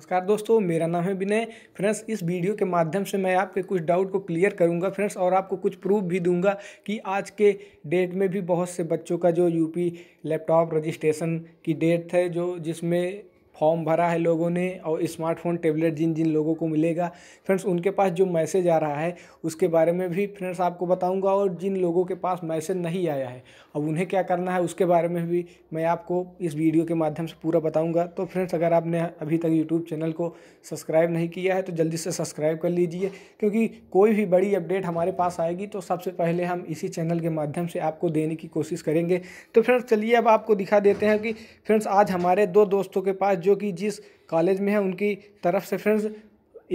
नमस्कार दोस्तों मेरा नाम है विनय फ्रेंड्स इस वीडियो के माध्यम से मैं आपके कुछ डाउट को क्लियर करूंगा फ्रेंड्स और आपको कुछ प्रूफ भी दूंगा कि आज के डेट में भी बहुत से बच्चों का जो यूपी लैपटॉप रजिस्ट्रेशन की डेट है जो जिसमें फॉर्म भरा है लोगों ने और स्मार्टफोन टेबलेट जिन जिन लोगों को मिलेगा फ्रेंड्स उनके पास जो मैसेज आ रहा है उसके बारे में भी फ्रेंड्स आपको बताऊंगा और जिन लोगों के पास मैसेज नहीं आया है अब उन्हें क्या करना है उसके बारे में भी मैं आपको इस वीडियो के माध्यम से पूरा बताऊँगा तो फ्रेंड्स अगर आपने अभी तक यूट्यूब चैनल को सब्सक्राइब नहीं किया है तो जल्दी से सब्सक्राइब कर लीजिए क्योंकि कोई भी बड़ी अपडेट हमारे पास आएगी तो सबसे पहले हम इसी चैनल के माध्यम से आपको देने की कोशिश करेंगे तो फ्रेंड्स चलिए अब आपको दिखा देते हैं कि फ्रेंड्स आज हमारे दो दोस्तों के पास जो जो कि जिस कॉलेज में है उनकी तरफ से फ्रेंड्स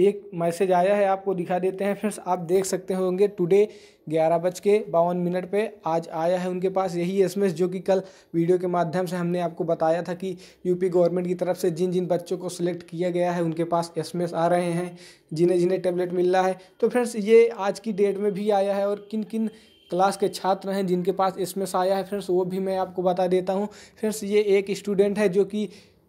एक मैसेज आया है आपको दिखा देते हैं फ्रेंड्स आप देख सकते होंगे टुडे ग्यारह बज के बावन मिनट पर आज आया है उनके पास यही एस जो कि कल वीडियो के माध्यम से हमने आपको बताया था कि यूपी गवर्नमेंट की तरफ से जिन जिन बच्चों को सिलेक्ट किया गया है उनके पास एस आ रहे हैं जिन्हें जिन्हें टेबलेट मिल रहा है तो फ्रेंड्स ये आज की डेट में भी आया है और किन किन क्लास के छात्र हैं जिनके पास एस आया है फ्रेंड्स वो भी मैं आपको बता देता हूँ फ्रेंड्स ये एक स्टूडेंट है जो कि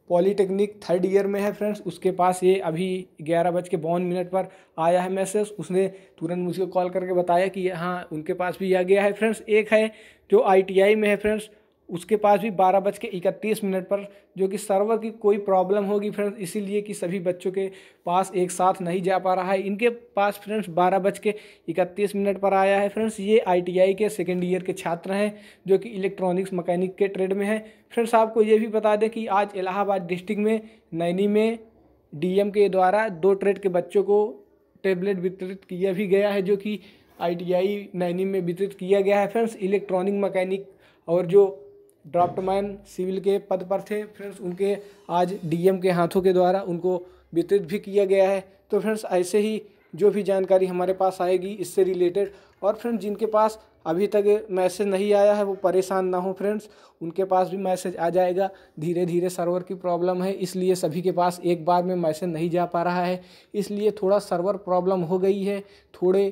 पॉलीटेक्निक थर्ड ईयर में है फ्रेंड्स उसके पास ये अभी ग्यारह बज के बावन मिनट पर आया है मैसेज उसने तुरंत मुझे कॉल करके बताया कि हाँ उनके पास भी आ गया है फ्रेंड्स एक है जो आईटीआई में है फ्रेंड्स उसके पास भी बारह बज के इकतीस मिनट पर जो कि सर्वर की कोई प्रॉब्लम होगी फ्रेंड्स इसीलिए कि सभी बच्चों के पास एक साथ नहीं जा पा रहा है इनके पास फ्रेंड्स बारह बज के इकतीस मिनट पर आया है फ्रेंड्स ये आईटीआई के सेकेंड ईयर के छात्र हैं जो कि इलेक्ट्रॉनिक्स मकैनिक के ट्रेड में हैं फ्रेंड्स आपको ये भी बता दें कि आज इलाहाबाद डिस्ट्रिक्ट में नैनी में डी के द्वारा दो ट्रेड के बच्चों को टेबलेट वितरित किया भी गया है जो कि आई नैनी में वितरित किया गया है फ्रेंड्स इलेक्ट्रॉनिक मकैनिक और जो ड्राफ्टमैन सिविल के पद पर थे फ्रेंड्स उनके आज डीएम के हाथों के द्वारा उनको वितरित भी किया गया है तो फ्रेंड्स ऐसे ही जो भी जानकारी हमारे पास आएगी इससे रिलेटेड और फ्रेंड्स जिनके पास अभी तक मैसेज नहीं आया है वो परेशान ना हो फ्रेंड्स उनके पास भी मैसेज आ जाएगा धीरे धीरे सर्वर की प्रॉब्लम है इसलिए सभी के पास एक बार में मैसेज नहीं जा पा रहा है इसलिए थोड़ा सर्वर प्रॉब्लम हो गई है थोड़े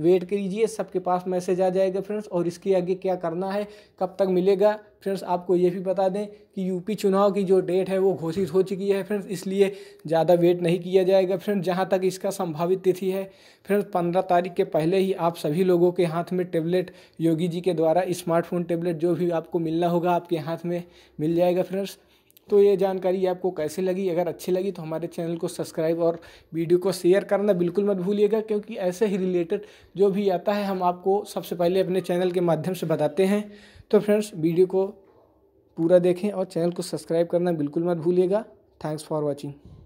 वेट करीजिए सबके पास मैसेज आ जाएगा फ्रेंड्स और इसके आगे क्या करना है कब तक मिलेगा फ्रेंड्स आपको ये भी बता दें कि यूपी चुनाव की जो डेट है वो घोषित हो चुकी है फ्रेंड्स इसलिए ज़्यादा वेट नहीं किया जाएगा फ्रेंड्स जहाँ तक इसका संभावित तिथि है फ्रेंड्स पंद्रह तारीख के पहले ही आप सभी लोगों के हाथ में टेबलेट योगी जी के द्वारा स्मार्टफोन टेबलेट जो भी आपको मिलना होगा आपके हाथ में मिल जाएगा फ्रेंड्स तो ये जानकारी आपको कैसे लगी अगर अच्छी लगी तो हमारे चैनल को सब्सक्राइब और वीडियो को शेयर करना बिल्कुल मत भूलिएगा क्योंकि ऐसे ही रिलेटेड जो भी आता है हम आपको सबसे पहले अपने चैनल के माध्यम से बताते हैं तो फ्रेंड्स वीडियो को पूरा देखें और चैनल को सब्सक्राइब करना बिल्कुल मत भूलिएगा थैंक्स फॉर वॉचिंग